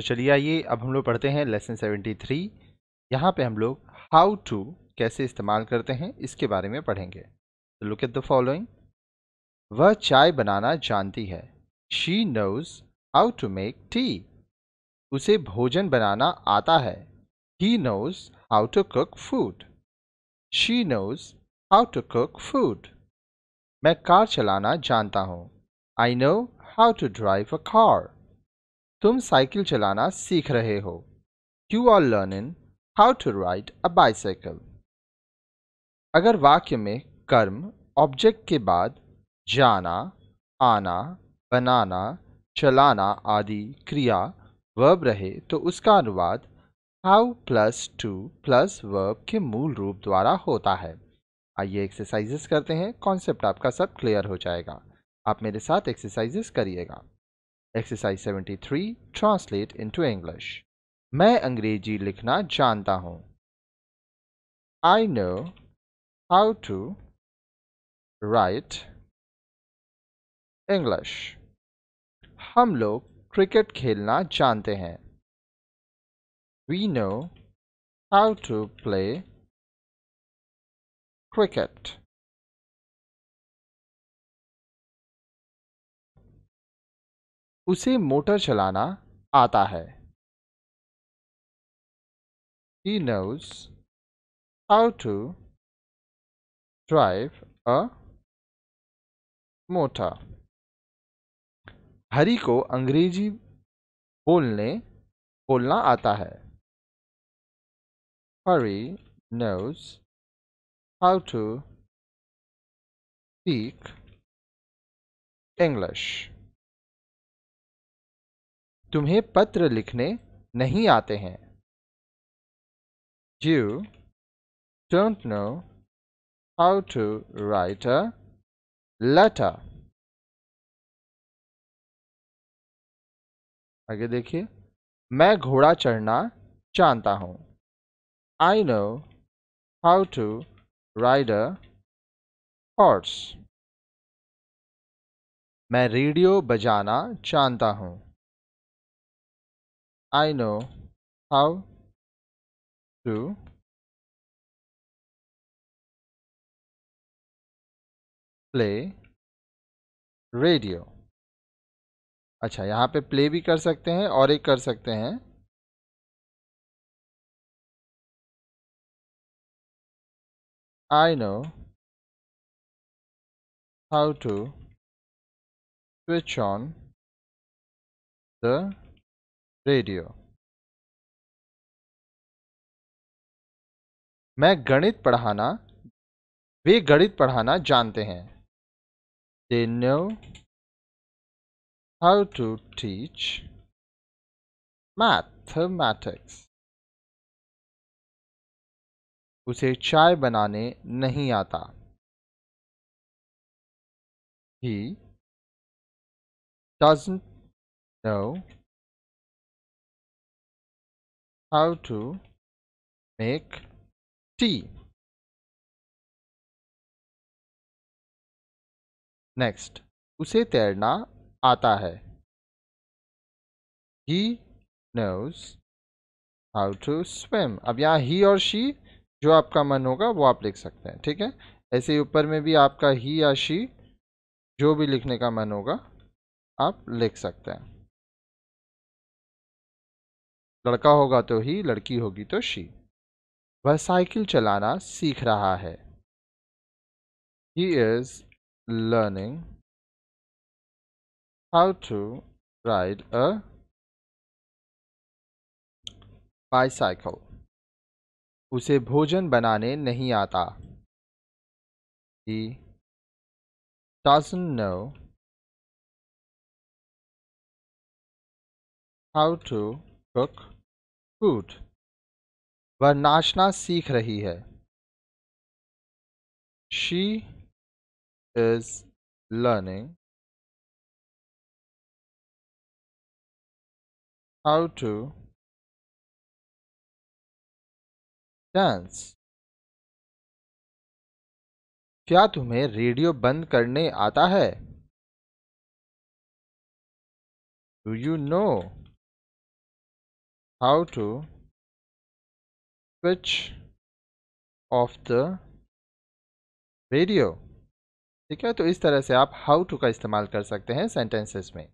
तो चलिए आइए अब हम लोग पढ़ते हैं लेसन सेवेंटी थ्री यहाँ पर हम लोग हाउ टू कैसे इस्तेमाल करते हैं इसके बारे में पढ़ेंगे लुक एट द फॉलोइंग वह चाय बनाना जानती है she knows how to make tea उसे भोजन बनाना आता है he knows how to cook food she knows how to cook food मैं कार चलाना जानता हूँ I know how to drive a car तुम साइकिल चलाना सीख रहे हो you are learning how to ride a bicycle अगर वाक्य में कर्म ऑब्जेक्ट के बाद जाना आना बनाना चलाना आदि क्रिया वर्ब रहे तो उसका अनुवाद how plus to plus verb के मूल रूप द्वारा होता है आइए एक्सरसाइजेस करते हैं कॉन्सेप्ट आपका सब क्लियर हो जाएगा आप मेरे साथ एक्सरसाइजेस करिएगा Exercise 73 Translate into English I know how to write English हम लोग क्रिकेट खेलना जानते हैं We know how to play cricket उसे मोटर चलाना आता है he knows how to drive a motor Hari को अंग्रेजी बोलने बोलना आता है Hari knows how to speak English तुम्हें पत्र लिखने नहीं आते हैं you don't know how to write a letter आगे देखिए मैं घोड़ा चढ़ना जानता हूं I know how to ride a horse मैं रेडियो बजाना जानता हूं I know how to play radio. अच्छा यहाँ पे play भी कर सकते हैं और एक कर सकते हैं I know how to switch on the radio मैं गणित पढ़ाना वे गणित पढ़ाना जानते हैं they know how to teach mathematics उसे चाय बनाने नहीं आता he doesn't know how to make tea next उसे तैरना आता है he knows how to swim. अब यहाँ ही और शी जो आपका मन होगा वो आप लिख सकते हैं ठीक है ऐसे ही ऊपर में भी आपका ही या शी जो भी लिखने का मन होगा आप लिख सकते हैं लड़का होगा तो ही लड़की होगी तो शी वह साइकिल चलाना सीख रहा है he is learning how to ride a bicycle उसे भोजन बनाने नहीं आता he doesn't know how to cook food वह नाचना सीख रही है she is learning how to dance क्या तुम्हें रेडियो बंद करने आता है do you know how to switch off the radio ठीक है तो इस तरह से आप how to का इस्तेमाल कर सकते हैं सेंटेंसेस में